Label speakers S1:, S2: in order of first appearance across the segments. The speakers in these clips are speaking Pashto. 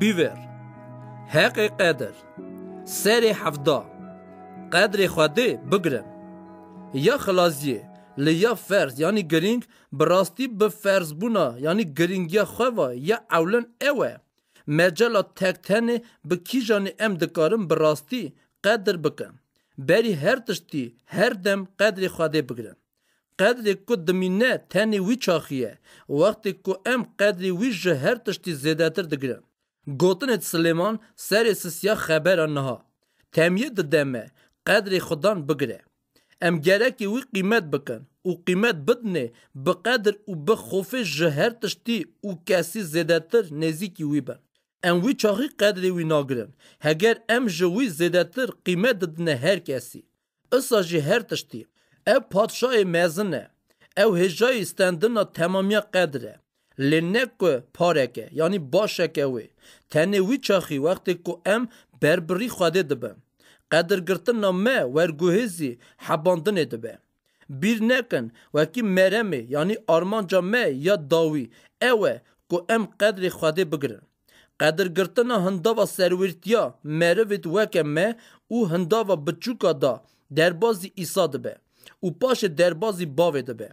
S1: بیور حق قدر سری حفدا قدر خودی بگرم یا خلاصیه لیا فرز یعنی يعني گرینگ براستی به فرز بونا یعنی يعني گرینگ یا خواه یا اولن اوه تک تنه به کی جانی ام دکارم براستی قدر بکن بری هر تشتی هر دم قدر خواده بگرم قدر کو دمینه تنی وی چاخیه وقتی کو ام قدر وی جهر تشتی زیده تر دگرم gotinê Silêman serê sisya xebera niha. Temyê dideme qedrê xwedan bigire. Em gerekî wî qîmet bikin û qîmet bidinê bi qedir û bi xofê ji her tiştî û kesî zêdetir nêzîkî wî bin. Em wî çaxî qedrê wî nagirin. Heger em ji wî zêdetir qîmet didine her kesî. Isa jî her tiştî. Ev padşayê mezin e. Ew hêjayî standina temamiya qedr e. لی نکو پارکه یعنی باشکه وی تنه وی چاخی وقتی که ام بربری خواده دبه قدر گرتن ما ورگوهزی حباندنه دبه بیر نکن وکی مرمه یعنی آرمانجا ما یا داوی اوه که ام قدر خواده بگرن قدر گرتن هنداوا سرورتیا مروید وکه ما او هنداوا بچوکا دا دربازی ایسا دبه او پاش دربازی باوه دبه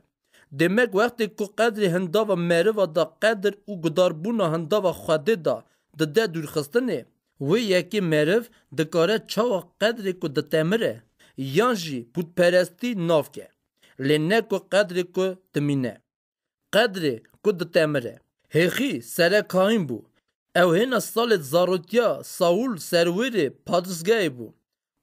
S1: Demek wextê ku qedrê hindava meriva da qedr û gudarbûna hindava xwedê da di de dûrxistinê, wê yekê meriv dikare çawa qedrê ku ditemire, yan jî bûtperestî navke. Lê ne ku qedrê ku dimîne. Qedrê ku ditemire. Hêxî serek haîn bû. Ew hêna salê zarotiya Saûl serwêrê padisgehê bû.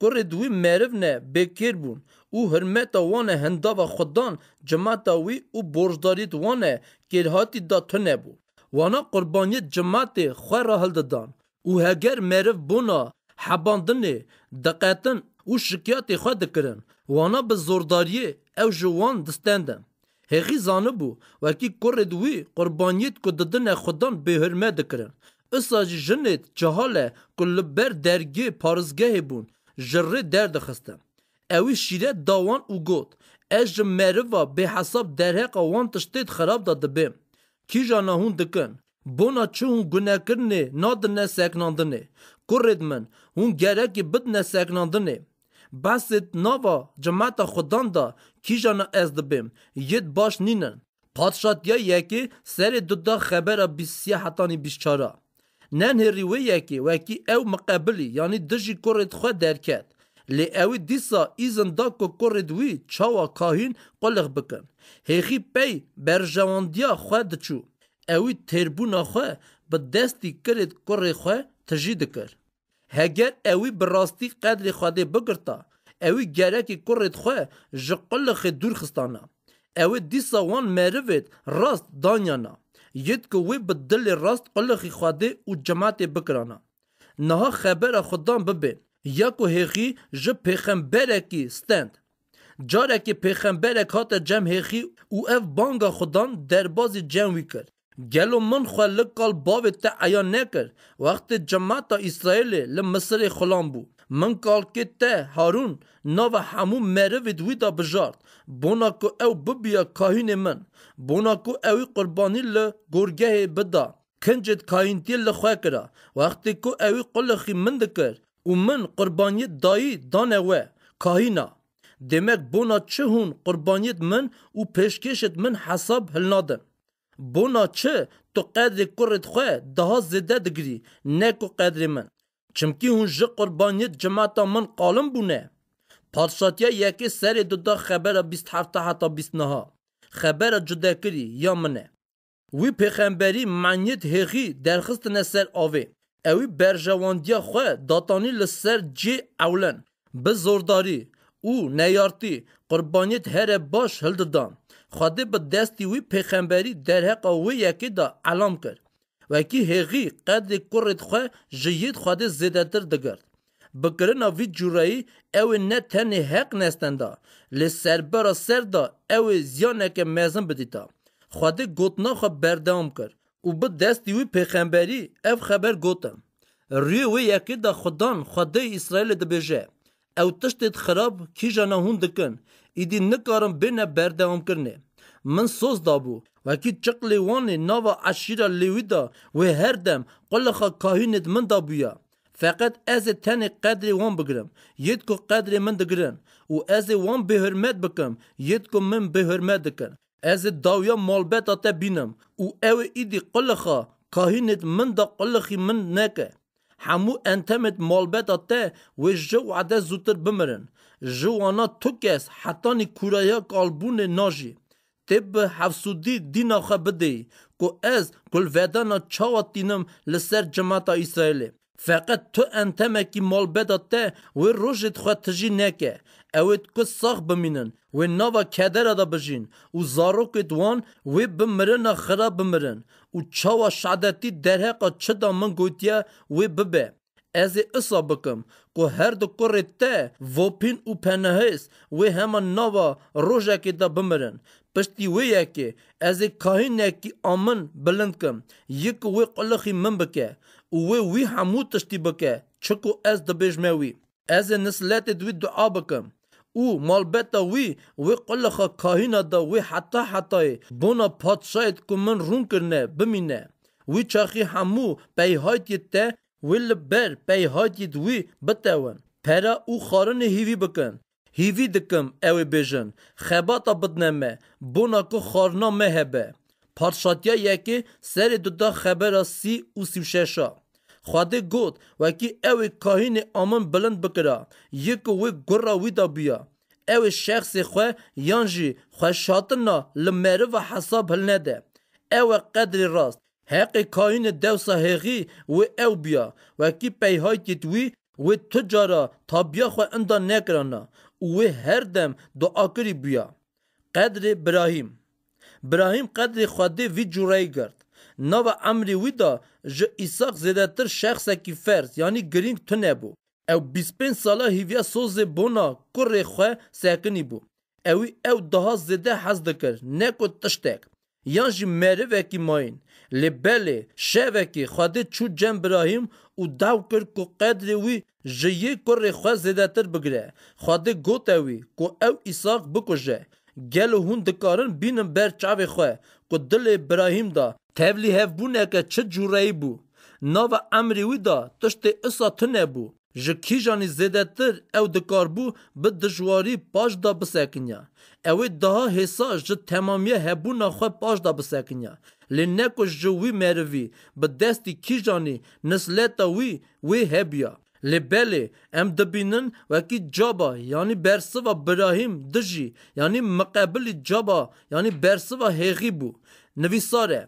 S1: Kurê duwî meriv ne bêkêr bûn û hirmeta wan e hindava xwedan cemaeta wî û borjdariyê wan e kêrhatî da tune bû. Wana qurbaniyê cemaetê xwe re hildidan û heger meriv bûna hebandinê, diqetin û şikayetê xwe dikirin. Wana bi zordariyê ew ji wan distendin. Hêxî zanibû wekî kurê wî e qurbaniyê ku didine xwedan bêhirme dikirin. Isa jî jinê cihal e ku li ber dergê parêzgehê bûn جره در خسته. اوی شیره داوان او گوت از و به حساب دره قوان تشتید خراب داده بیم. کی جانه هون دکن؟ بونا چه هون گنا کرنه ناده نساکنانده نه؟ کورید من هون گره که بد نساکنانده نه؟ بست نوا جماعت خودان دا کی جانه از دبیم؟ ید باش نینن؟ پادشاه یا یکی سر دودا خبر بیسیه حتانی بیشچاره. ننهێری وی یەکێ وەکی ئەو مقابلی یانی دژی کوڕێت خۆ دەرکات لێ ئەوی دیسا ئیزن دا کۆ کوڕێت وی چاوە کاهین قۆلق بکەن هێخی پێی بەرژەوەندیا خوا دەچوو ئەوی تێبوونا خوێ بە دەستی کرێت کوڕێ خوێ تژی دکرد هەگەر ئەوی بڕاستی قەدری خوادێ بگرتا ئەوی گەرەکی کوڕێت خوێ ji قلخێ دوورخستانە ئەوێ دیسا وان مەرەێت ڕاست دانیانە ید که وی به دل راست قلقی خواده و جماعت بکرانه نها خبر خوددان ببین یا کو هیخی جه پیخمبرکی ستند جارکی پیخمبرک هات جم هیخی او اف بانگا خوددان دربازی جم وی کرد گلو من خو لکال باوی تا عیان نکر وقت جماعت اسرائیل لمصر خلام بو من قال كتا هارون حمو مره ودوي ويدا بجارت بوناكو او ببيا كاهين من بوناكو او قرباني لغورجه بدا كنجد كاهين تي لخواكرا وقتي كو او قل خي من دكر ومن قرباني داي دانوا كاهينا دمك بونا چهون قرباني من و پشكشت من حساب هلنادن بونا چه تو قدر کرد خواه دها زده دگري نكو قدر من Çimkî hûn ji qurbaniyet cemata min qalim bûne. Padşatiya yekê serê dida xebera 27 heta 29 xebera cudekirî ya min e. Wî pêxemberî maniyet hêxî derxistine ser avê. Ew berjewandiya xwe datanî li ser cê ewlen bi zordarî û neyartî qurbaniyet here baş hildidan. Xwedê bi destî wî pêxemberî derheqa wê yekê da elam kir. Wekî hêxî qedê kurê xwe ji yê xwedê zêdetir digir. Bikirina vî cureyî ew ê ne tenê heq nesten da, lê serbera ser da ew ê ziyaneke mezin bidîta. Xwedê gotina xwe berdewam kir û bi destî wî pêxemberî ev xeber gotin. Rûyê wê yekê da xwedan xwedê Îsraîlê dibêje. Ew tiştê xirab kîjana hûn dikin, îdî nikarin bêne berdewamkirinê. Min soz dabû, وكي تشقلي واني نوا عشيرة لويدا وهردم قلخا كاهينت من دابويا فقط از تاني قدري وان بگرم يدكو قدري من دگرن و از وان بهرمت بكم يدكو من بهرمت دكن از داويا مالبتا تبينم و او ايدي قلخا كاهينت من دا قلخي من ناكه حمو انتمت مالبتا تا وجو عدا زوتر بمرن جوانا توكس حتاني كورايا قلبون ناجي تب حفصودي دينا خبدي كو از كل فيدانا تشاواتينم لسر جماعة إسرائيل فقط تو انتمكي مال تا و روشت خواه تجي نكه اوت كو ساخ بمينن و نوا كدر ادا بجين و زاروكت وان و بمرن خرا بمرن و چاوا شعدتي درهقا چدا من گوتيا و ببه از اصابكم کو هر دو کرتا وپین او پنهس و همان نوا روجا کې دا بمرن پشتی وی یکه از کاهینێکی ئەمن بلند کەم یەک وێ قلخی من بکە وێ وی هەموو تشتی بکە چک و ئەس دەبێژمەوی ئەز نسلێتی دوی دعا بکەم و مالبەتە وی وێ قلخە کاهینەدا وێ حتا حتای بۆنا پادشایت کو من ڕوونکردە بمینە وی چاخی هەموو پەیهاتیت تە وی لە بەر پەیهاتیت وی بتەون پەرە و خارنە هیوی بکەن Hîvî dikim ew ê bêjin xebata bidneme bona ku xwarina me hebe. Parşatiya yekê serê dida xebera sî û sîşeşa. Xwedê got wekî ew ê kahînê amin bilind bikira, yek ku wê gura wî da bûya. Ew ê şexsê xwe yan jî xweşatina li meriv ve hesab hilne de. Ew e qedrê rast, heqê kahînê dewsa hêxî wê ew bûya, wekî peyhaykit wî wê tu cara tabiya xwe inda nekirana وی هر دم دعا کری بیا قدر براهیم براهیم قدر خواده وی جورایی گرد نو امری وی دا ج ایساق زیده تر شخص کی فرز یعنی گرینگ تو نبو او 25 ساله هیویا سوز بونا کر خواه سکنی بو اوی او دها زده حز دکر نکو تشتک یان جی مره وکی ماین لبله شوکی خواده چو جن براهیم û daw kir ku qedrê wî ji yê kurê xwe zêdetir bigire Xwedê gote wî ku ew îsaq bikuje gelo hûn dikarin bînin ber çavê xwe ku dilê birahîm da tevlî hevbûneke çi cûreyî bû nava emrê wî da tiştê isa tune bû ji kîjanî zêdetir ew dikarbû bi dijwarî paş da bisekiniya. Ew ê daha hêsa ji temamiye hebûna xwe paş da bisekiniya. Li nekoş ji wî merivî bi destî kîjanê nisleta wî wê hebiya. Li belê em dibînin wekî caba yanî bersiva birahîm dijî yanî miqebilî caba yanî bersiva hêxî bû. Nivîsar e.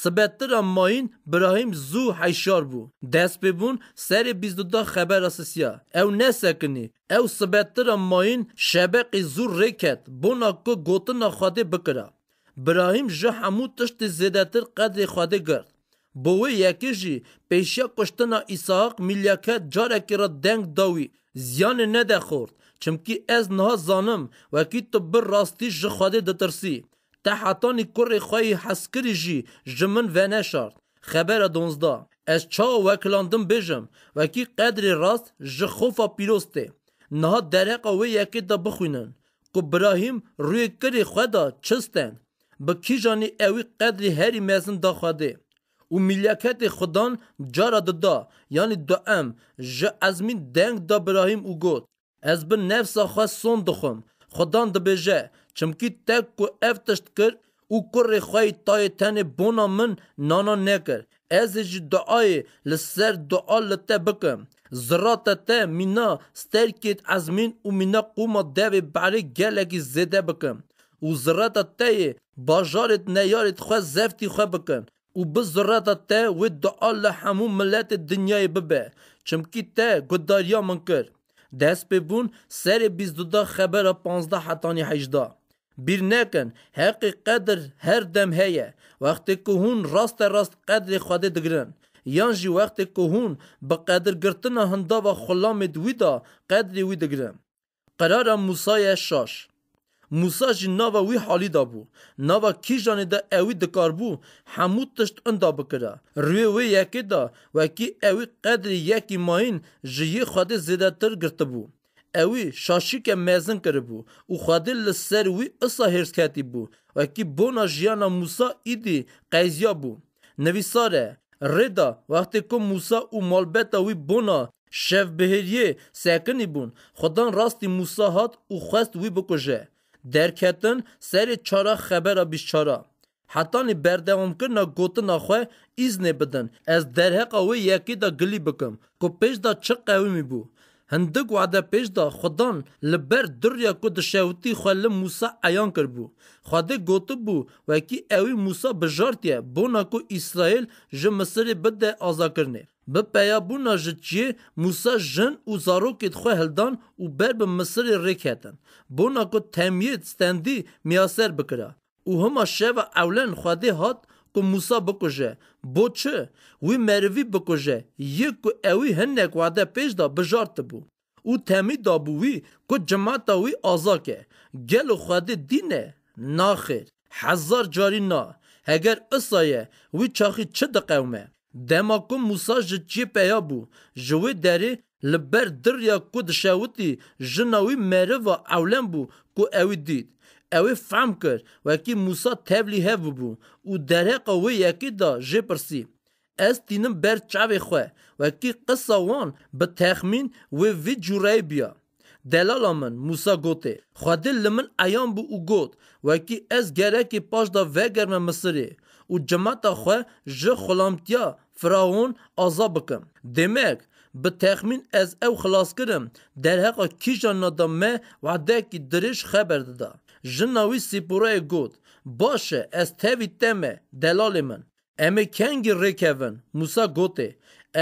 S1: Sibetira mayîn birahîm zû heyşar bû. Dest bêbûn serê bîzduda xebera sisiya. Ew nesekinî. Ew sibetira mayîn şebeqî zû rêket bona ku gotina xwedê bikira. براهیم ji hemû tiştê zêdetir qedrê xwedê girt. Bi wê yekê jî pêşiya kuştina İsaq milyeke carekê re deng dawî ziyanê nede xort. Çimkî ez niha zanim wekî tu bir rastî ji xwedê ditirsî. Te hetanî kurê xwayî heskirî jî ji min veneşart. Xebera e donzda. Ez çawa wekilandim bêjim wekî qedrê rast ji xofa pîrostê. Niha dereqa wê yekê de bixwînin. Ku birahîm rûyê kirê xwe da çisten. به کیژانی اوی قدری هری مزن داخواده او ملیکت خدان جارا ددا یعنی دوام ژ از من دنگ دا براهیم او گوت از به نفسا خواه سون دخم خدان دبیجه چمکی تک کو افتشت کرد او کر خواهی تای تن بونا من نانا نکر از جی دعای لسر دعا لته بکم زرات ته مینا سترکیت از من او مینا قوما دوی بری گلگی زده بکم و ذرت ته باجارت نیارت خو زفتی خو بکن و به ذرت ته و دعا له همو ملت دنیای ببه چمکی ته گداریا من کر دست به بون سر 22 خبر 15 حتانی 18 بیر نکن حق قدر هر دم هیه وقتی که هون راست راست قدر خواده دگرن یان جی وقتی که هون به قدر گرتن هندا و خلام دویدا قدر وی دگرن قرار موسی شاش Musa ji nava wî halî dabû. Nava kîjanê de ewî dikarbû hemû tişt unda bikire. Rûyê wê yekê da wekî ewî qedrî yekî mayîn ji yê xwedê zêdetir girtibû. Ewî şaşîke mezin kiribû û xwedê li ser wî isa hêrsketî bû wekî bona jiyana Musa îdî qeyziya bû. Nivîsare, Rêda wextê ku Musa û malbeta wî bona şevbihêriyê sekinî bûn, Xwedan rastî Musa hat û xwest wî bikuje. درکتن سر چارا خبر بیشارا حتی بردوام کرنا گوتن آخوا ایزنه بدن از درحق اوی یکی دا گلی بکم که پیش دا چه قومی بو هندگ وعده پیش دا خدان لبر دریا کو د شاوتی خل موسی عیان کر بو خاده گوت بو و کی اوی موسی بجارتیه بونا کو اسرائیل ژ مصر بده آزا کرنه Bipeya bûna ji ciyê Musa jin û zarokên xwe hildan û ber bi Misirê rêk hetin. Bona ku temyê stendî miyaser bikira. û hima şeva ewlen Xwedê hat ku Musa bikuje. Bo çi? Wî merivî bikuje. Yek ku ewî hinek wade pêş da bijar dibû. û temî dabû wî ku cemata wî azake. Gel û Xwedê dîne naxêr. Hezar carî na. Heger isaye wî çaxî çi diqewme? Dema ku Musa ji cî peya bû ji wê derê li ber dirya ku dişewitî jina wî meriva ewlem bû ku ewî dît. Ew ê fehm kir wekî Musa tevlî hev bû û dereqa wê yekê da jê pirsî. Ez tînim ber çavê xwe wekî qisa wan bi texmîn wê vî cureyê biya. Delala min Musa gotê Xwedê li min eyan bû û got wekî ez gerekî paş da vegerme Misirê û cemata xwe ji xulamtiya فراون ئازا بکەم دمێک bi texmin ez ew xilas kirim derheqa kîjan nada me wedekî dirêj xeber dida jina wî sîporeyê got baş e ez tevî te me delalê min em ê kengî rêkevin Musa gotê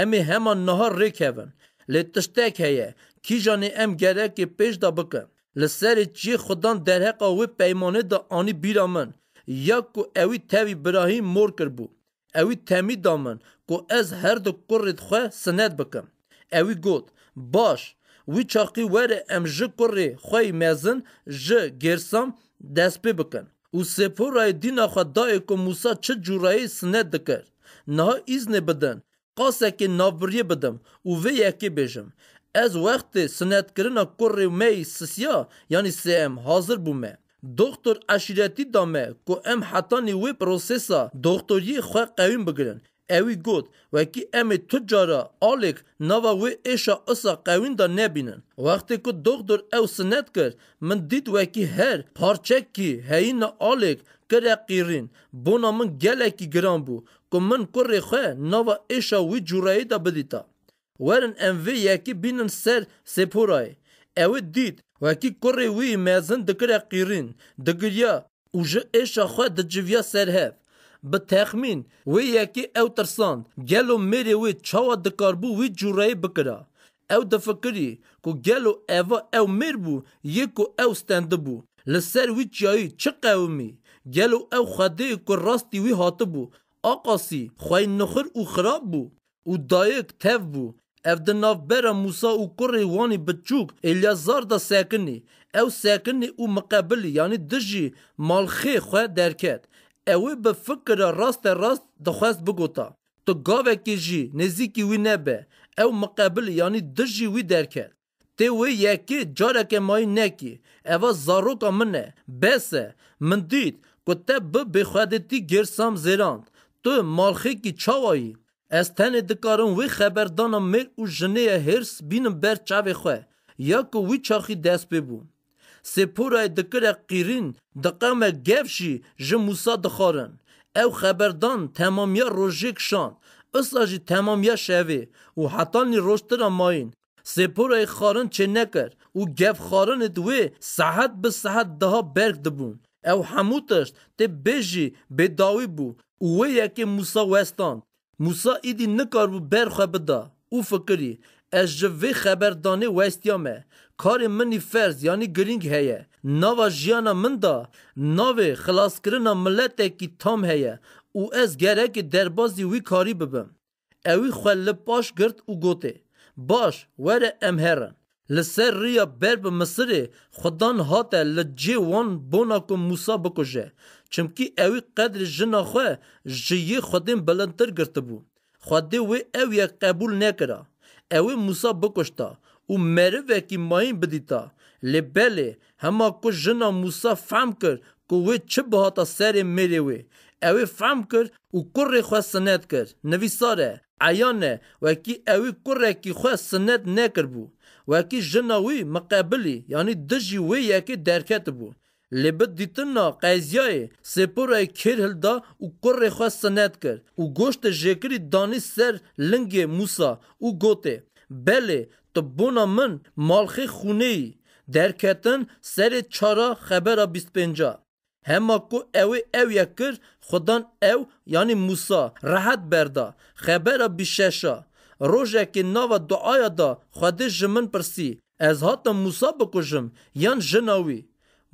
S1: em ê heman nahar rêkevin lê tiştek heye kîjanê em gerekê pêş da bikin li serê çiyê xudan derheqa wê peymanê da anî bîra min ya ku ewî tevî birahî mor kir bû ewî temî da min ku ez her du kurê xwe sinet bikim Ewî got baş wî çaqî were em ji kurê xwey mezin ji gersam dest pê bikin û sêporayê dîna xwe dayê ku Musa çi curayê sinet dikir niha îznê bidin qasekê navbiriyê bidim û vê yekê bêjim ez wextê sinetkirina kurê meyî sisya yanî sêm hazir bû me Doktor eşîretî da me ku em hetanî wê prosesa doktoriyê xwe qewîn bigirin Evî got wekî em ê tu cara alek nava wê êşa isa qewîn da nebînin. Wextê ku doktor ew sinet kir, min dît wekî her parçekî heyîna alek kire qîrîn. Bona min gelekî giran bû ku min kurê xwe nava êşa wî curayê da bidîta. Werin em vê yekî bînin ser sêporayê. Ew dît wekî kurê wî mezin dikire qîrîn, digiriya û ji êşa xwe diciviya serhev. به تخمین وی یکی او ترسان گلو میری وی چاوا دکاربو وی جورایی بکره او د فکری کو گلو اوا او میر بو یکو او ستند بو لسر وی چای چه قومی گلو او خده کو راستی وی هاته بو آقاسی خوای نخر او خراب بو او دایک تف بو ev di navbera Musa û kurê wanî biçûk Elyazar da sekinî ew sekinî û miqebilî yanî dijî malxê xwe derket اوه به فکر راست راست دخواست بگوتا تو گاوکی جی نزیکی وی نبه او مقابل یعنی دژی وی درکه تی وی یکی جارک مای نکی اوا زاروکا منه بسه من دید که ته به بخوادتی گرسام زیراند تو مالخی کی چاوایی از تن دکارم وی خبردانم میر او جنه هرس بینم بر چاوی خواه یا که وی چاخی دست ببون سپورای دکره قیرین دقام گفشی جه موسا دخارن او خبردان تمامیا روژیک شان اصلا جی تمامیا شوی و حتانی روشتر ماین سپورای خارن چه نکر و گف خارن دوی ساحت به ساحت دها برگ دبون او حموتش ته بجی بداوی بو و یکی موسا وستان موسا ایدی نکار بو برخوا بدا او فکری از جوی خبردانه وستیامه کار منی فرض یعنی گرینگ هیه ناوا جیانا من دا ناوی خلاص کرنا ملت کی تام هیه او از گره که دربازی وی کاری ببم اوی خل پاش گرد او گوته باش وره امهرن لسر ریا بر به مصر خدان هاته لجی وان بونا کو موسا بکشه چمکی اوی قدر جنا خو جی خودم بلندتر گرته بو خودی وی اوی قبول نکره Ew ê Musa bikoşta û merivekî mayîn bidîta lê belê hema ku jina Musa fehm kir ku wê çi bihata serê mêrê wê ew ê fehm kir û kurê xwe sinet kir nivîsar e eyan e wekî ew ê kurekî xwe sinet nekir bû wekî jina wî miqebilî yanî dijî wê yekê derket bû Li bi dîtina qeziyayê sêpora kêr hilda û kurê xwe sinet kir û goştê jêkirî danî ser lingê Musa û gotê Belê tu bona min malxê xûneyî derketin serê çara xebera 25 Hema ku ew ê ew ye kir xudan ew yanî Musa rehet berda xebera bişeşa rojekê nava duaya da Xwedê ji min pirsî ez hatim Musa bikujim yan jina wî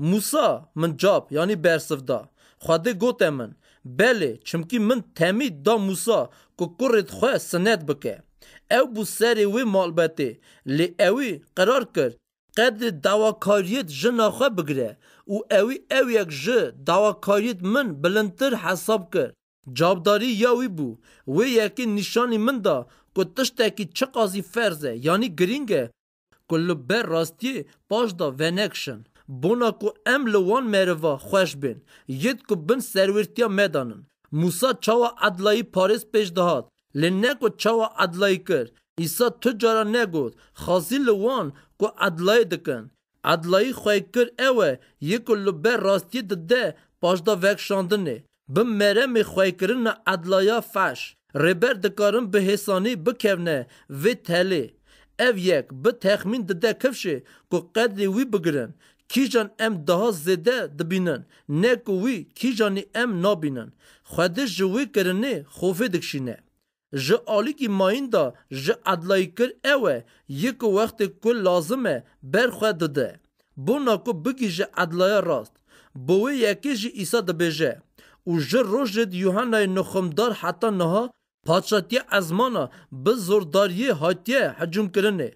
S1: موسا من جاب یعنی برسفدا خواده گوت من بله چمکی من تمید دا موسا که کرد خواه سنت بکه او بو سری وی مالبته لی اوی قرار کرد قد دواکاریت جنا خواه بگره او اوی او یک جه دواکاریت من بلندتر حساب کرد جابداری یا وی بو وی یکی نشانی من دا که تشتکی چه قاضی فرزه یعنی گرینگه کل بر راستی پاش دا ونکشن Buna ku em li wan meriva xweş bin, yit ku bin servirtiya medanin. Musa çawa adlayi Paris peş dahat, li ne ku çawa adlayi kir, isa tu jara ne gud, xazi li wan ku adlayi dikin. Adlayi xoay kir ewe, yiku li ber rastiye di de, pajda vek shandini. Bin meremi xoay kirin na adlaya fash, reber dikarin bi hesani bi kevne, vi Ev yek, bi texmin di kifshi, ku qedri wi bigirin. کیژان ئەم داها زێدە دبینن نەک وی کیژانی ئەم نابینن خودش ji wê kirinê xofê dikşîne ji alîkî mayîn da ji edlayî kir ew e yê ku wextê ku lazim e berxwe dide bona ku bigîje edlaya rast bo wê yekê jî îsa dibêje û ji rojê Yuhanayê nixumdar heta niha paçatiye ezmana bi zordariyê hatiye hecumkirinê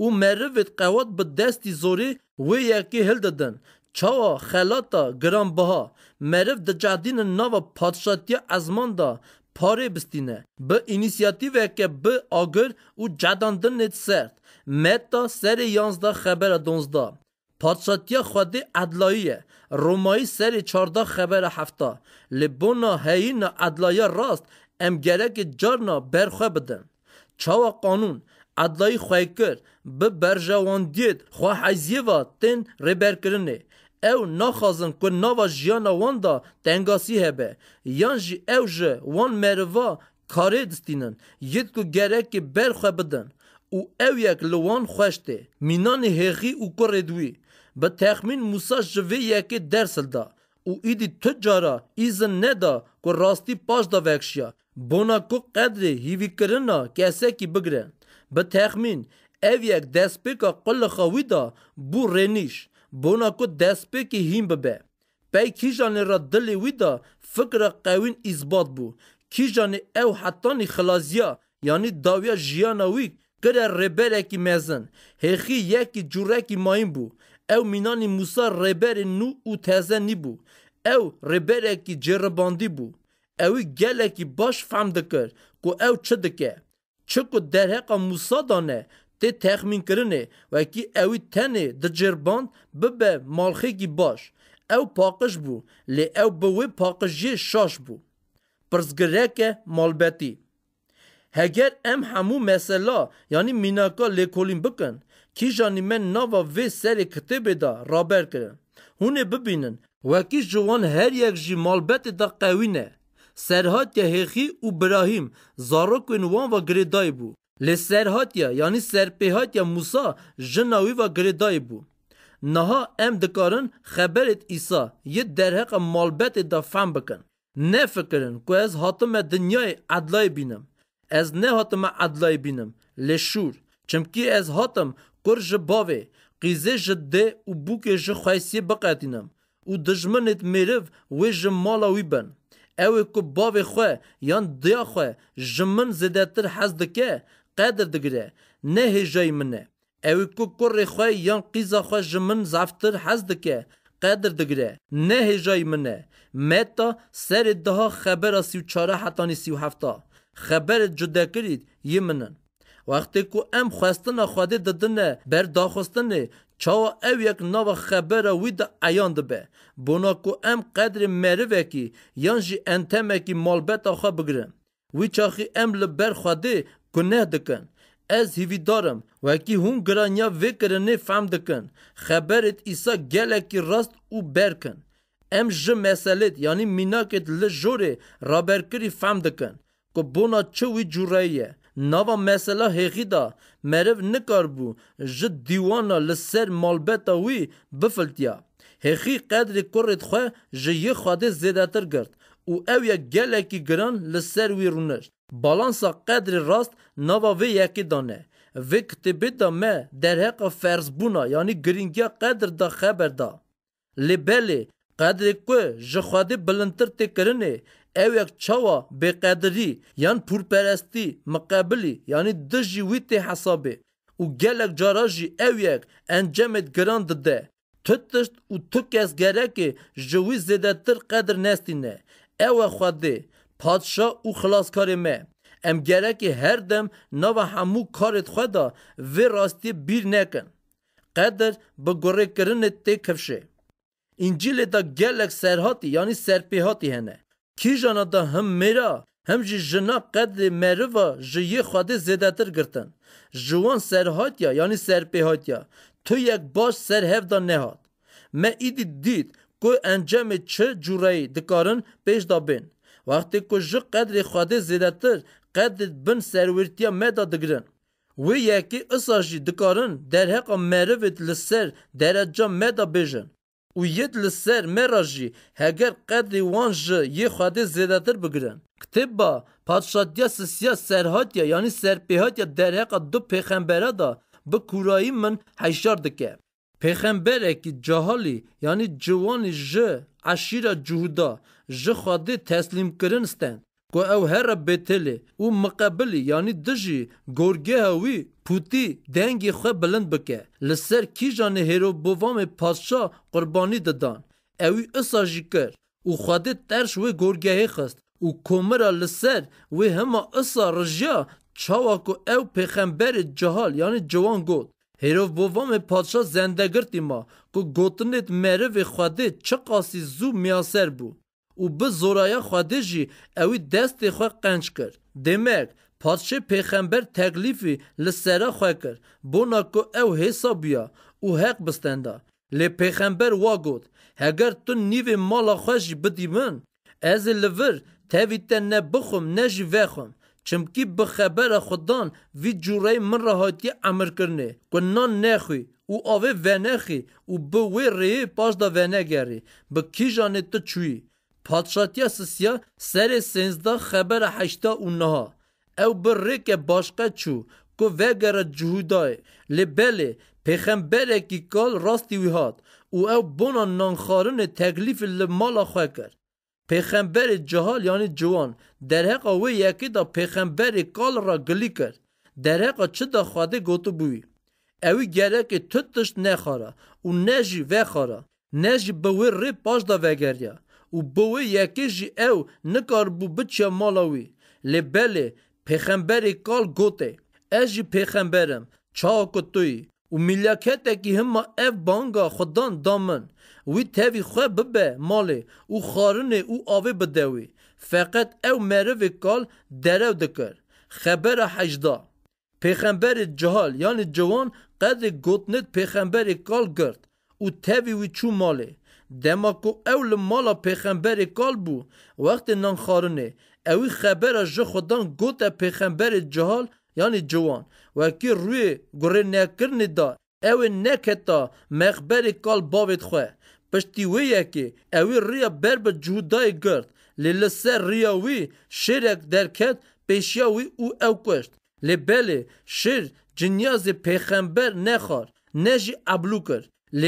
S1: او مروت قوات به دستی زوری و یکی هل ددن چاوا خلاتا گران بها مرف د جادین نو پادشاهتی ازمان دا پاره بستینه به اینیسیاتیو که به آگر او جاداندن نیت سرد متا سر یانزدا خبر دونزدا پادشاهتی خود عدلاییه رومایی سر چارده خبر هفته. لبونا هین عدلایه راست امگره که جارنا برخواه بدن چاوا قانون ادلای خوای کر به برژوان دید خوا حزیوا تن ربرکرنه ew naxwazin ku nava jiyana wan da tengasî hebe yan jî ew ji wan meriva karê distînin yit ku gerekî berxwe bidin û ew yek li wan xweş tê mînanê hêxî û kurê wî bi texmîn Musa ji vê yekê dersil da û îdî tu cara îzin neda ku rastî paş da vekşiya bona ku qedrê hîvîkirina kesekî bigre Bi texmîn ev yek destpêka qullixa wî da bû rênîş, bona ku destpêkî hîn bibe. Pey kîjanê ra dilê wî da fikra qewîn îzbat bû. Kîjanê ew hetanî xilaziya yanî dawiya jiyana wî kire rêberekî mezin. Hêxî yekî curekî mayîn bû. Ew mînanî Musa rêberên nû û teze nîbû. Ew rêberekî ceribandî bû. Ew gelekî baş fehm dikir ku ew çi dike. Çünkü derheqa Musa dane tê texmîn kirinê wekî ewî tenê diceriband bibe malxekî baş. Ew paqij bû lê ew bi wê paqijiyê şaş bû. Pirzgireke malbetî. Heger em hemû mesela yanî mînaka lêkolîn bikin, kîjanî me nava vê serê kitêbê da raber kirin. Hûn ê bibînin wekî ji wan her yek jî malbetê da qewîne. Serhatiya Hexî û Birahîm zarokên wan va girêdayî bû. Lê serhatiya yanî serpêhatiya Musa jina wî va girêdayî bû. Niha em dikarin xeberê Îsa yê derheqa e malbetê e da fehm bikin. Nefikirin ku ez hatim me dinyayê edlayê bînim. Ez ne hatim me edlayê bînim lê şûr. Çimkî ez hatim kur ji bavê, qîzê ji dê û bûkê ji xeysiyê biqetînim û dijminê mêriv wê ji mala wî bin. ew ku bavê xwe yan diya xwe ji min zêdetir hez dike qedir digire ne hêjeyî min e ew ku kurê xwe yan qîza xwe ji min zaftir hez dike qedir digire ne hêjeyî min e meta serê diha xebera sî û çare hetanî sî û hefta xeberê cudekirît yî minin Wextê ku em xwestina Xwedê didine ber daxistinê e, چاو او یک نو خبر ویده د ایان ده به بنا کو ام قدر مری وکی یانجی جی انتم کی مال بت بگره وی چاخی ام لبر خودی گنه دکن از هیوی دارم و هون گرانیا وکرنه فهم دکن خبرت ایسا گله کی راست او برکن ام جه مسالت یعنی میناکت لجوره رابرکری فهم دکن که بنا چه وی جوره Nava mesela hêxî da meriv nikarbû ji dîwana li ser malbeta wî bifiltiya. Hêxî qedrê kurê xwe ji yê xwadê zêdetir girt û ew ye gelekî giran li ser wî rûnir. Balansa qedrê rast nava vê yekê dane. Vê kitêbê da me derheqa ferzbûna yanî giringiya qedr da xeber da. Lê belê qedrê ku ji xwadê bilindtir tê kirinê یک چوا به قدری یان پرپرستی مقابلی یعنی دجی ویت حسابه و گلک جاراجی یک انجامت گران دده تتشت و تو کس گرکه جوی تر قدر نه او خواده پادشا و خلاصکار مه ام گره گرکه هر دم نو همو کارت خدا و راستی بیر نکن قدر به گره کرنه تی کفشه انجیل دا گلک سرهاتی یعنی سرپیحاتی هنه کیژانا دا هم میرا هم جی جنا قدر مروه جی خواده زیدتر گرتن جوان سرهاتیا یعنی سرپیهاتیا تو یک باش سرهفدا نهاد ما ایدی دید کو انجام چه جورایی دکارن پیش دابین وقتی که جی قدر خواده زیدتر قدر بن سرورتیا مدا دگرن وی یکی اصاشی دکارن در حق مروه لسر درجه مدا بیجن و ید لسر مراجی هگر قد وان جه یه خواده زیدادر بگرن. کتب با پادشادیا سسیا سرهاتیا یعنی سرپیهاتیا در حق دو پیخنبرا دا به من حیشار دکه. پیخنبر که جهالی یعنی جوانی جه عشیر جهودا جه خواده تسلیم کرنستند. کو او هر بتله او مقابلی یعنی دجی گورگه هاوی پوتی دنگی خو بلند بکه لسر کی جان هیرو بوام پادشاه قربانی ددان اوی اساجی کر او خاده ترش و گورگه خست او کومرا لسر و هما اسا رجا چاوا کو او پیغمبر جهال یعنی جوان گوت هیرو بوام پادشاه زنده گرتی ما کو گوتنت مره و خاده چه قاسی زو میاسر بو او به زورای خواده جی اوی دست خواه قنج کر. دمک پادشه پیخنبر تقلیفی لسرا خواه کر. بونا که او حسابیا او حق بستنده. لی پیخنبر وا گود. هگر تو نیوی مالا خواه جی بدی من. از لور تویت نه بخوم نه جی وخوم. چمکی به خبر خودان وی جورای من راحتی امر کرنه. که نان نخوی. او آوه ونخی او به وی ریه پاش دا ونگری. به کی جانه تو چویی. پادشاتیا سسیا سر سنزده خبر هشتا اونها او بر ریک باشقه چو که وگر جهودای لبله پیخمبره کی کال راستی وی او او بنا نانخارن تکلیف لمالا خواه کرد پیخمبر جهال یعنی جوان در حق او یکی دا پیخمبر کال را گلی کرد در حق چه دا خواده گوتو بوی اوی گره که تشت نخاره و نجی وخاره نجی به ری پاش دا وگریا و بوه یکی جی او نکار بو بچه مالاوی لی بله پیخمبری کال گوته از جی پیخمبرم چاو کتوی و ملکت اکی هما اف بانگا خدان دامن وی تاوی خواه ببه ماله او خارنه او آوه بدوی فقط او مروی کال درو دکر خبر حجده پیغمبر جهال یعنی جوان قدر گوتنت پیغمبر کال گرد او تاوی وی چو ماله دما کو اول مالا پیغمبر کال بو وقت نان خارنه اوی خبر از خودان گوت پیغمبر جهال یعنی جوان و کی روی گره نکرنی دا اوی نکتا مخبر کال باوید خواه پشتی وی اکی اوی ریا بر به جودای گرد لیل سر ریا وی شیرک درکت پیشیا وی او او کشت لی بله شیر جنیاز پیخنبر نخار نجی ابلو کرد کی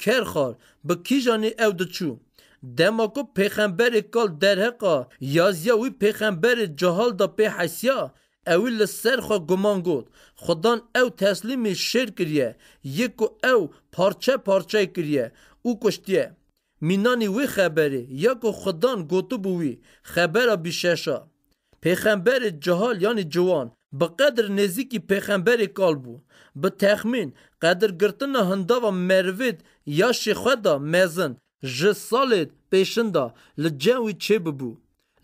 S1: جانی او بە کیژانی ئەو دەچوو. پیخنبر پێخەمبەرێک کاڵ دەرهەقا یازیە وی پیخنبر جهال دا پی حسیا اوی لسر گومان گوت خدان او تسلیم شر شیر کریه یکو او پارچه پارچه کریه او کشتیه مینانی وی خبری یا و خدان گوتو بووی بی ششا پیغمبر جهال یعنی جوان بقدر نزیکی پیخنبر کال بو، به تخمین Qedirgirtina hindava mervêt yaşê xwe da mezin ji salê pêşin da li cem wî çê bibû.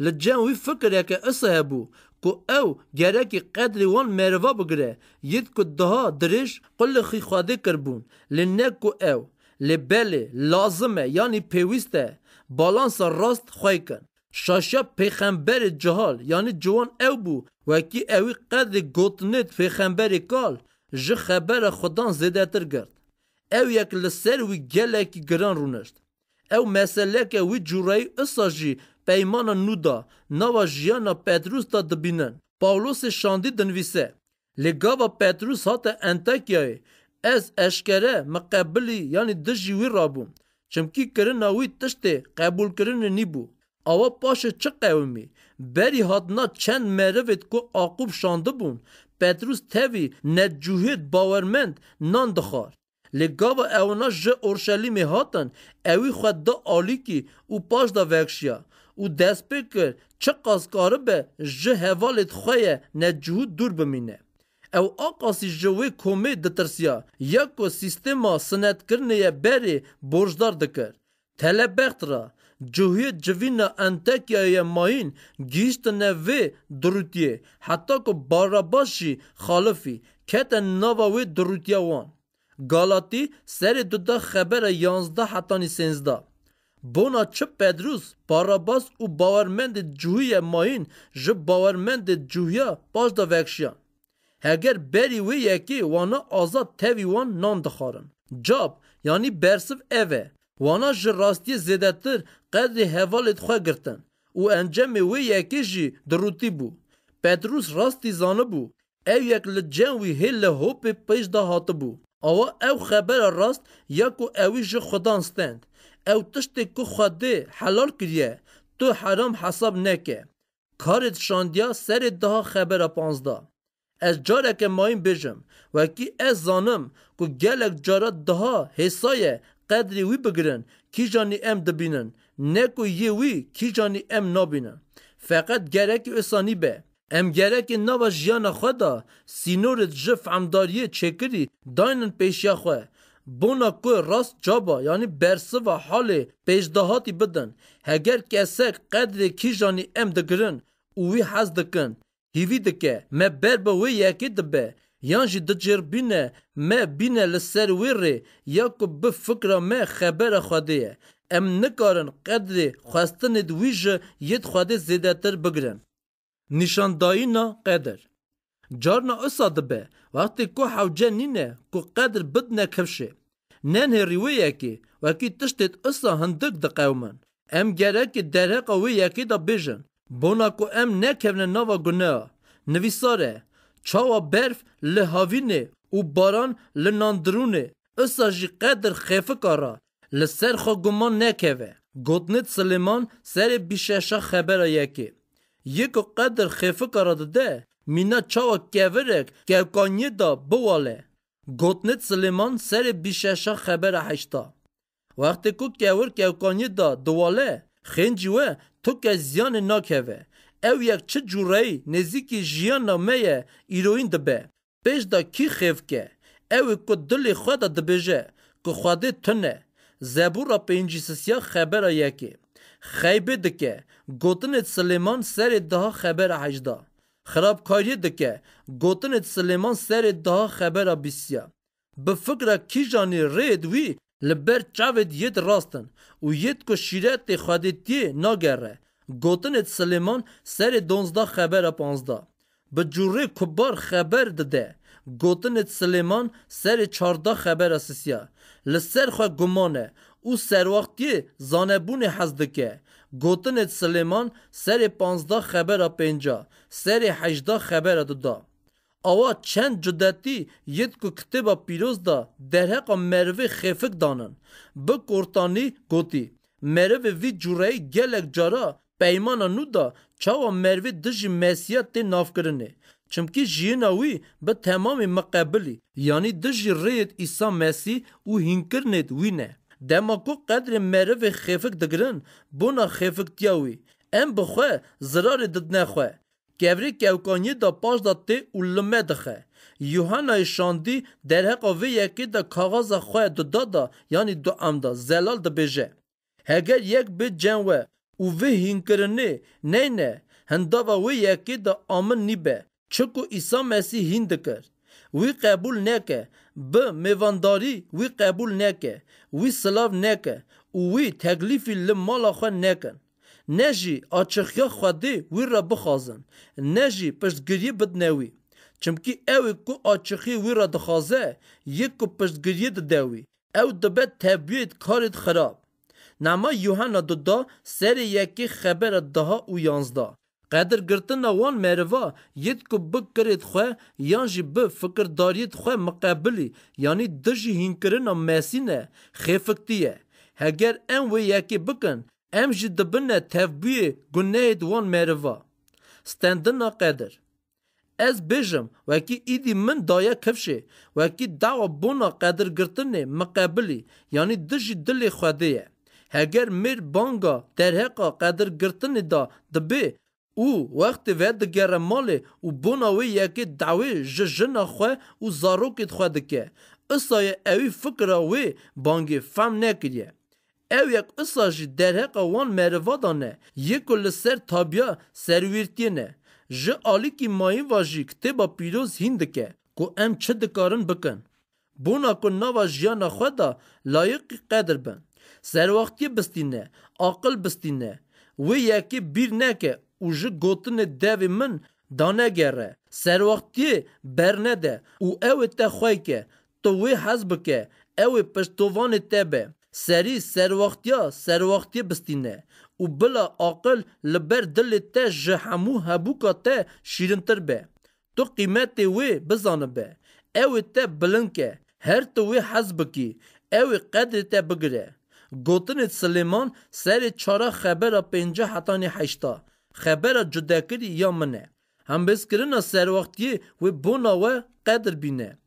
S1: Li cem wî fikireke isa hebû ku ew gerekî qedrê wan merva bigire yit ku daha dirêj qul li xîxwadê kirbûn li ne ku ew lê belê lazim e yanî pêwîst e balansa rast xwe kin. Şaşa pêxemberê cihal yanî ciwan ew bû wekî ewî qedrê gotinêt pêxemberê kal ji xebera xwedan zêdetir girt. Ew yek li ser wî gelekî giran rûnişt. Ew meseleke wî cureyî îsa jî peymana nû da nava jiyana Petrus da dibînin. Pavlosê şandî dinivîse. Li gava Petrus hate Entekyayê, ez eşkere meqebilî yanî dijî wî rabûm. Çimkî kirina wî tiştê qebûlkirinê nîbû. Awa paşê çi qewimî berî hatina çend merivê ku aqub şandibûn Petrus tevî necuhêt bawermend nan dixwar. Li gava ewna ji Orşelîmê hatan ewî xwe da alîkî û paş da vekşiya û destpê kir çi qaskaribe ji hevalê xwe ye necuhû dûr bimîne. ew aqasî ji wê komê ditirsiya ya ku sîstema sinetkirinê ye berê borjdar dikir. Telebextra جوهی جوین انتکیای ماین گیشت نوی دروتیه حتی که باراباشی خالفی کت نواوی دروتیه وان گالاتی سری دودا خبر یانزده حتی سینزده بونا چه پدروس باراباس و باورمند جوهی ماین جو باورمند جوهی پاش دا وکشیان هگر بری وی یکی وانا آزاد تاوی وان نان دخارن جاب یعنی برسف اوه وانا ji rastiyê zêdetir qedrê hevalê xwe girtin û encamê wê yekê jî dirûtî bû. Petrus rastî zanibû, ew yek li cem wî hê li hopê pêş da hatibû. Awa ew xebera e rast ya ku ewî ji xwedan stend. Ew tiştê ku xwedê helal kiriye, tu heram hesab neke. Karê şandiya serê daha xebera e panzda. Ez careke mayîn bêjim, wekî ez zanim ku gelek cara daha hêsaye قدری وی بگرن کی جانی ام دبینن نکو یه وی کی جانی ام نابینن فقط گرک اسانی به ام گرک نو جیان خدا سینور جف عمداری چکری داینن پیشیا خواه بونا کو راست جابا یعنی برسه و حال پیشدهاتی بدن هگر کسی قدر کی جانی ام دگرن اوی حز دکن هیوی دکه مبر با وی یکی دبه Yan jî dicêrbîne me bîne li ser wê rê ya ku bi fikra me xebera Xwedê ye. Em nikarin qedrê xwestinê wî ji yê Xwedê zêdetir bigirin. Nîşandayîna qeder. Carna ısa dibe wextê ku hewce nîne ku qedir bidne kevşê. Nenhêrî wê yekê wekî tiştêt ısa hindik diqewmin. Em gerekî derheqa wê yekê da bêjin. Bona ku em nekevne nava guneya. Nivîsare چاو برف لهاوینه و باران لناندرونه اصاجی قدر خیفه لسر لسرخو گمان نکهوه. گوتنیت سلیمان سر بیشه شخ خبره یکی. یک قدر خیفه کاره ده مینا مینه چاوه کورک که اوکانیه دا بواله. گوتنیت سلیمان سر بیشه خبره هشتا وقتی که کورک که اوکانیه دا دواله خینجی و تک زیان نکهوه. ew yek çi cureyî nêzîkî jiyana me ye îroyîn dibe pêş da kî xêvke ew ê ku dilê xwe da dibêje ku xwedê tune zebûra pêncîsisiya xebera yekê e. xeybê dike gotinê Silêman serê daha xebera hejda xirabkariyê dike gotinê Silêman serê daha xebera bîsiya bi fikra kîjanê rêd wî li ber çavê yê rastin û yê ku şîretê xwedîtiye nagere گوتن ات سلیمان سر دونزده خبر پانزده. به جوره کبار خبر دده. گوتن ات سلیمان سر چارده خبر اسیسیا. لسر خواه گمانه او سر وقتی زانبون حزدکه. گوتن ات سلیمان سر پانزده خبر پینجا. سر هجده خبر دده. اوا چند جدتی یت کو کتب پیروز ده در حق مروی خفق دانن. به کورتانی گوتی. مروی وی جوره گلک جاره peymana nû da çawa mervê dijî mesiya tê navkirinê e. çimkî jiyêna wî bi temamê miqebilî yanî dijî rêyê îsa mesî û hînkirinê wî ne dema ku qedrê merivê xêfik digirin bûna xêfiktiya wî em bixwe zirarê didine xwe Kevrî kevkaniyê da paş da tê û li me dixe. Yuhanayê şandî derheqa vê yekê de kaxaza xwe dida da yanî du em da zelal dibêje. Heger yek bi cem we و vê hînkirinê neyne hindava wê yekê de amin nîbe çiku îsa Mesî hîn dikir wî qebûl neke bi mêvandarî wî qebûl neke wî silav neke û wî teklîfî li mala xwe nekin ne jî açixiya Xwedê wî re bixwazin ne jî piştgiriyê bidne wî çimkî ew ê ku açixî wî re dixwaze yek ku piştgiriyê dide wî ew dibe tebiyê karê xirab Nama Yuhanna Duda serê yekê xebera daha û yanzda. Qedirgirtina wan meriva yet ku bi kirêt xwe yan jî bi fikirdariyê xwe miqebilî yanî di jî hînkirina mesîne xêfikti ye. Heger em wê yekê bikin, em jî dibine tevbûyê guneyê wan meriva. Stendina qedir. Ez bêjim wekî îdî min daye kevşê, wekî dawa bona qedirgirtinê miqebilî yanî di jî dilê xwedê ye. هگر میر بانگا در حقا قدر گرتن دا دبی او وقت و دگر مالی و بناوی یکی دعوی ججن خواه و زاروکت خواه دکه اصای اوی فکر وی بانگی فهم نکریه ev yek ısa jî derheqa wan merivada ne yekû li ser tabiya serwîrtiyê ne ji alîkî mayîva jî kitêba pîroz hîn dike ku em çi dikarin bikin bûna ku nava jiyana xwe da layiqî qedir bin Serwaxtiye bistîn, aqil bistîne, w яки bir neke û ji gotinê devê min dan negere Serwaxtiye berrnede û ewê te xayke, to wê hez bike, ewê piştovanê te be, Serî serwaxtya serwaxtiye bistîne û bila aqil li ber dilê te ji hemû heka te şirintir be. Tu qimet te wê bizane be, Ew ê te bilinke, her te wê hezbiî, ew ê گوتن سلیمان سر چارا خبر پنجه حتان حشتا خبر جدکر یا منه هم بسکرنا سر وقتی و بونا و قدر بینه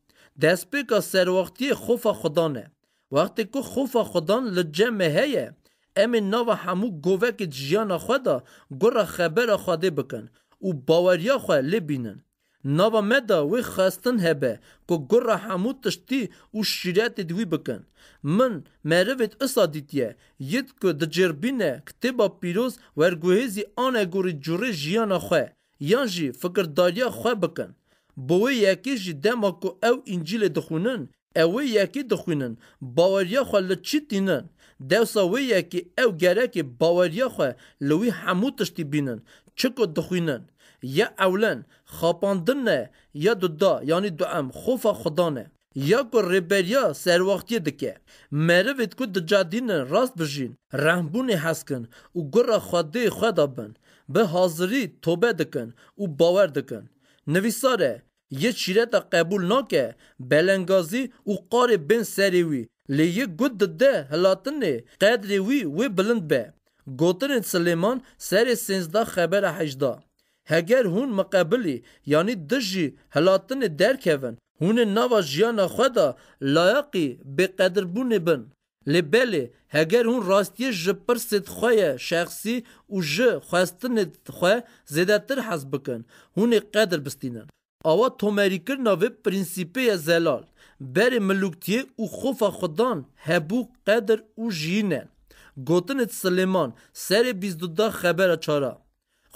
S1: دست پیکا سر وقتی خوف خدانه وقتی که خوف خدان لجمه هیه امین ناو همو گوه که جیان خدا گره خبر خواده بکن و باوریا خواه لبینن Nava me da wê xwestin hebe ku gurra hemû tiştî û şîretê di wî bikin. Min merivê isa dîtiye, yit ku di cêrbîne kitêba pîroz werguhêzî anegorî curê jiyana xwe, yan jî fikirdariya xwe bikin. Bo wê yekê jî dema ku ew încilê dixwînin, ew wê yekê dixwînin, baweriya xwe li çi tînin. Dewsa wê yekê ew gerekê baweriya xwe li wî hemû tiştî bînin, çi ku dixwînin. یا اولن خاپاندن یا دودا یعنی دعام خوف خدا نه یا کو ریبریا سر وقتی دکه مروید کو دجادین راست بجین رهبونی هسکن او گره خواده خدا بن به حاضری توبه دکن و باور دکن نویساره یه چیرت قبول ناکه بلنگازی و قاره بن سریوی لیه گود ده هلاتنه قدری وی بلند به گوتن سلیمان سر سنزده خبر هجده هەگەر هون مقابلی یانی دژی هەلاتن دەرکەون هونên nava jiyana xwe da layaqî bêqedirbûnê bin. Lê belê heger hûn rastiyê ji pir sêdxwe ye şexsî û ji xwestinê xwe zêdetir hez bikin, hûn ê qedir bistînin. Awa tomerîkirna vê prinsîpê ye zelal, berê milûktiyê û xofa xwedan hebû qedir û jiyîn e. Gotinê Silêman serê bîzdûda xebera çara.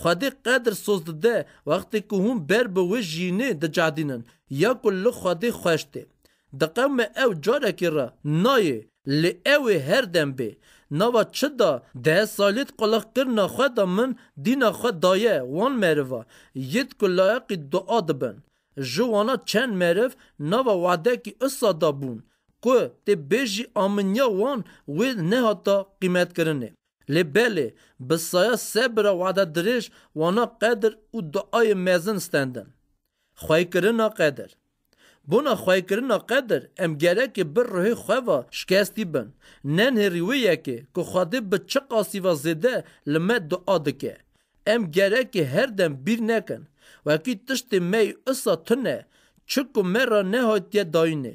S1: Xwedê qedr soz dide wextê ku hûn ber bi wê jînê dicadînin ya ku li Xwedê xweş tê. Di qewme ew carekê re nayê li ew ê her dem bê. Nava çi da de salît qulaqkirina xwe da min dîna xwe daye wan meriva yit ku layiqî dua dibin. Ji wana çend meriv nava wadekî issa da bûn ku tê bêjî aminiya wan wê nehata qîmetkirinê. Lebelê bi saya sebira wada dirêj wana qedir û duayê mezin stendin. Xweykirina qedir. Buna xweykirina qedir em gerekê bir rihê xeva şikestî bin. Nen hêrîwêyekê ku xwedê bi çiqa sîva zêde li me dua dike. Em gerekê her dem bîr nekin. Wekî tiştê me yî isa tune, çi ku me ra nehatiye dayînê.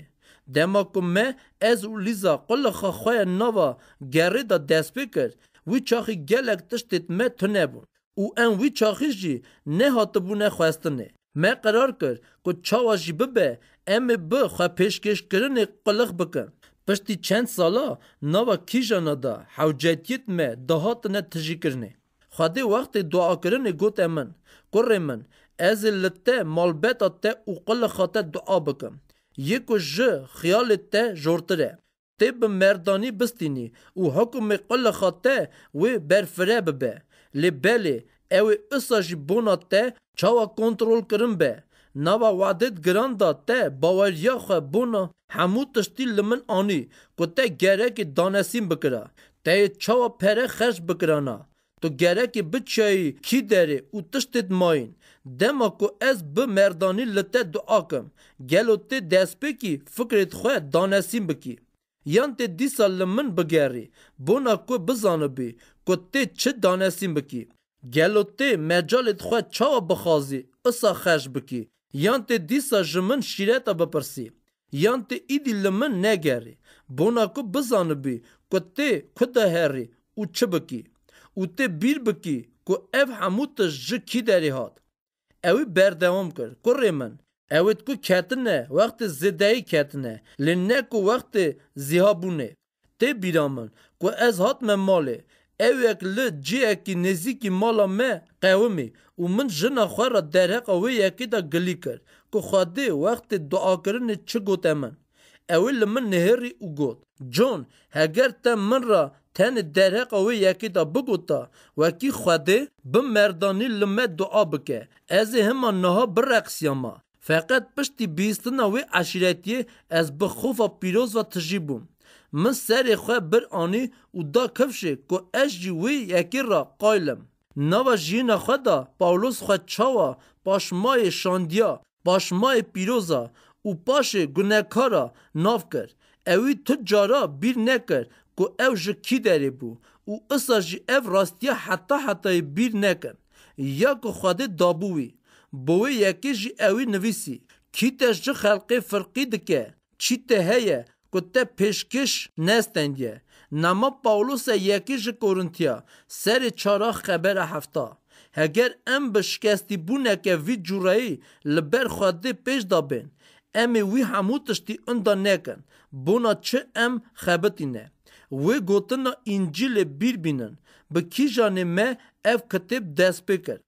S1: Dema ku me ez û Lîza qulaxa xwe ya nava gerê da dest pê kir, وی چاخی gelek tiştêt me tunebûn û em wî çaxî jî nehatibûne xwestinê me qerar kir ku çawa jî bibe em ê bi xwe pêşkêşkirinê qiliq bikin Piştî çend sala nava kîjana da hewcetiyet me dahatine tijîkirinê Xwedê wextê duakirinê got em min Kurê min ez ê li te malbeta te û qilixa te dua bikim Yê ku ji xiyalê te jortir e طب مرداني بستيني وحكم قل خطاه وبرفره ببه لبالي اوي قصة جبونا تا چاوا كنترول كرن به نوا وعدت گراندا تا باوريا خو بونا همو تشتي لمن آني كتا گره كي دانسين بكرا تا چاوا پره خرش بكرانا تو گره بچاي كي داري و تشتت ماين دما کو از به لتا دعا گلو تی دست بکی فکرت خو دانسين بکی یان ته دیسا لمن بګری بونا کو بزانبی کو ته چه دانستیم بکی گلو ته مجالت خو چا بخوازی اسا خش بکی یان ته دیسا جمن شیرتا بپرسی یان ته ایدی لمن نګری بونا کو بزانبی کو ته خود هری او چه بکی او ته بیر بکی کو اف حموت جکی دری هات اوی بردوام کرد کره من اوید کو کتنه وقت زدهی کتنه لنکو وقت زیابونه تی بیرامن کو از هات من ماله اویک ل جیکی نزیکی مالا من قومی و من جنا خواه را درق اوی یکی دا گلی کرد کو خواده وقت دعا کرنه چه گوت امن اوی لمن نهری او گوت جون هگر تا من را تن درق اوی یکی دا بگوتا وکی خواده بمردانی لمه دعا بکه از همان نها برقسیما Fakat piştî bîstina wê eşîretiyê ez bi xofa pîroz ve tijî bûm. Min serê xwe bir anî û da kevşê ku ez jî wê yekê ra qaylim. Nava jîna xwe da Pawlos xwe çawa paşmayê şandiya, paşmayê pîroza û paşê gunekara nav kir. Ewî tu cara bîr nekir ku ew ji kî derê bû û isa jî ev rastiya heta hetayê bîr nekin. Ya ku Xwedê dabû wî. بوی یکی جی اوی نویسی کی تش جی خلقی فرقی دکه چی تهیه که تا پیشکش نستندیه نما پاولوس یکی جی کورنتیا سر چارا خبر هفته هگر ام بشکستی بونه که وی جورایی لبر خواده پیش دابین ام وی همو تشتی اندا نکن بونا چه ام خبتی نه وی گوتن انجیل بیر بینن بکی جانی مه اف کتب دست پیکر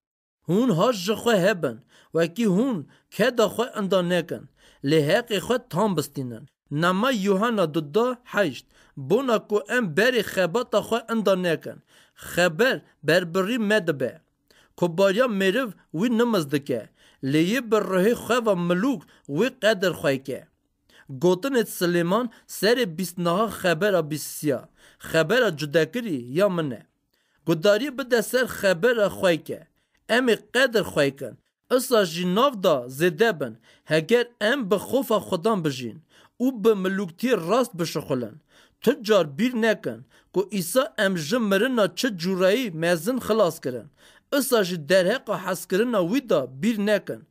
S1: Hûn har ji xwe hebin, wekî hûn keda xwe enda nekin, lê heqê xwe tam bistînin. Nema Yuhana Duda heyşt, bona ku em berê xebata xwe enda nekin. Xeber berberî me dibe. Kubariya mêriv wî nimiz dike, lê yê bi rihê xeva milûk wê qeder xweke. Gotinê Silêman serê bîstniha xebera bîstiya, xebera cudekirî ya min e. Gudarî bide ser xebera xweke. em ê qeder xwe kirin Issa ji nav da zêde bin heger em bi xofa xwedan bijîn û bi miluktiyê rast bişixulin Tu car bîr nekin ku îsa em ji mirina çi curayî mezin xilas kirin Issa ji derheqa heskirina wî da bîr nekin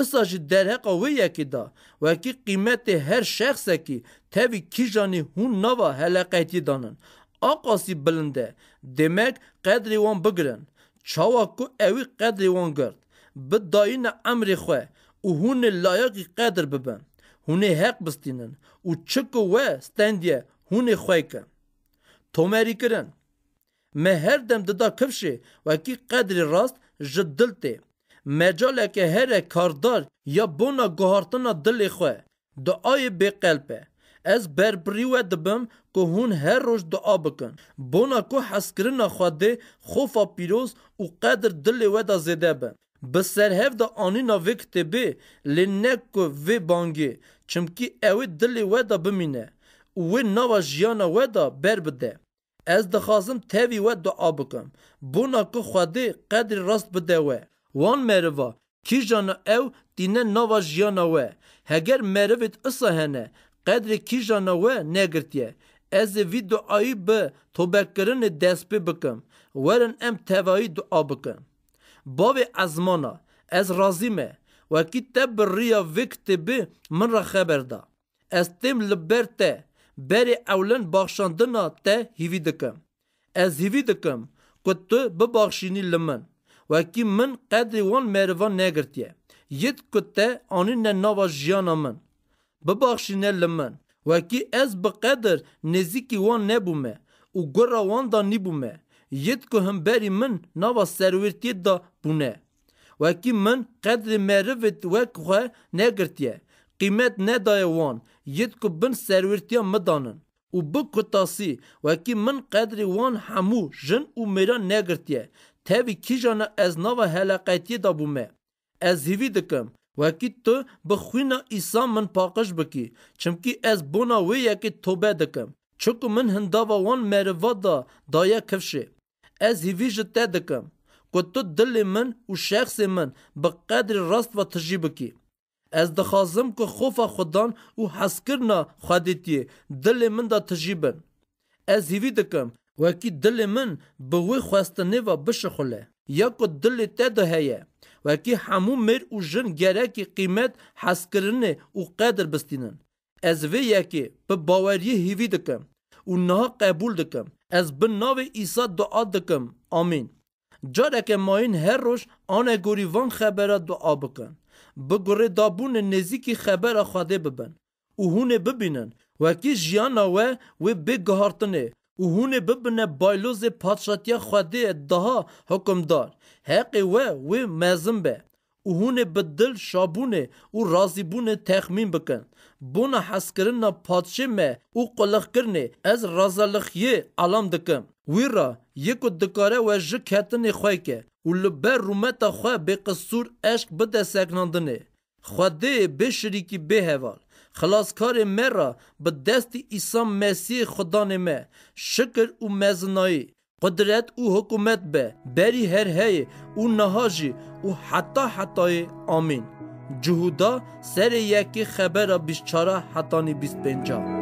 S1: Issa ji derheqa wê yekî da wekî qîmetê her şexsekî tevî kîjanî hûn nava heleqetî danin aqasî bilind e demek qedrê wan bigirin çawa ku evî qedrê wan girt bi dayîne emrê xwe û hûn ê layakî qedr bibin hûn ê heq bistînin û çi ku we stendiye hûn ê xwe kin tomerî kirin me her dem dida kifşê wekî qedrê rast ji dil tê mecaleke here kardar ya bona guhartina dilê xwe diayê bêqelp e Ez berberî we dibim ku hûn her roj dua bikin. Bona ku heskirina Xwedê xofa pîroz û qedir dilê we da zêde be. Bi serhev da anîna vê kitêbê lê ne ku vê bangê, çimkî ew ê dilê we da bimîne û wê nava jiyana we da berbide. Ez dixwazim tevî we dua bikim. Bona ku Xwedê qedrî rast bide we. Wan meriva, kîjana ew tîne nava jiyana we. Heger merivê isa hene, qedrê kîjana ne negirtiye. Ez ê vî duayî bi toberkirinê destpê bikim. Werin em tevayî dua bikim. Bavê ezmana, ez razî me. Wekî te bi rêya vê kitêbê min re xeber Ez têm li te, berê ewlen baxşandina te hîvî dikim. Ez hîvî dikim ku tu bibaxşînî li min. Wekî min qedrê wan merivan negirtiye. Yit ku te anîne nava jiyana min. ببخشینه لمن وکی از بقدر نزیکی وان نبومه و گره وان دا نبومه ید که هم بری من نوا سرورتی دا بونه وکی من قدر مروت وک خواه نگرتیه قیمت ندای وان ید که بن سرورتی مدانن و بکتاسی وکی من قدر وان همو جن و میران نگرتیه تاوی کیجانا از نوا هلاقیتی دا بومه ez hêvî dikim Wekî tu bi xwîna îsa min paqij bikî, çimkî ez bona wê yekê tobe dikim. Çku min hindava wan meriva da daye kifşê. Ez hîvî ji te dikim. Ku tu dilê min û şexsê min bi qedrê rast ve tijî bikî. Ez dixwazim ku xofa xwedan û heskirna xwedîtiyê dilê min da tijî bin. Ez hîvî dikim wekî dilê min bi wê xwestinê ve bişixule. Ya ku dilê te de heye. وکی همو مر و جن گرکی قیمت حس کرنه و قدر بستینن از وی یکی به باوریه هیوی دکم و نها قبول دکم از به ناوی ایسا دعا دکم آمین جارک ماین هر روش آن وان خبره دعا بکن بگره دابون نزیکی خبره خواده ببن او هونه ببینن وکی جیانا و و بگهارتنه û hûn ê bibine baylozê padşatiya Xwedê daha hukmdar. Heqê we wê mezin be. û hûn ê bi dil şabûnê û razîbûnê texmîn bikin. Bona heskirina padşê me û qulixkirinê ez razalixiyê alam dikim. Wî ra yek ku dikare we ji ketinê xwe ke û li ber rûmeta xwe bê qisûr eşq bide seknandinê. Xwedê bê şirîkî bê heval. خلاصکار مرا به دست عیسی مسیح خدا نمه شکر و مزنایی قدرت او حکومت به بری هر هی او نهاجی او حتی حتی آمین جهودا سر یکی خبر 24 حتانی 25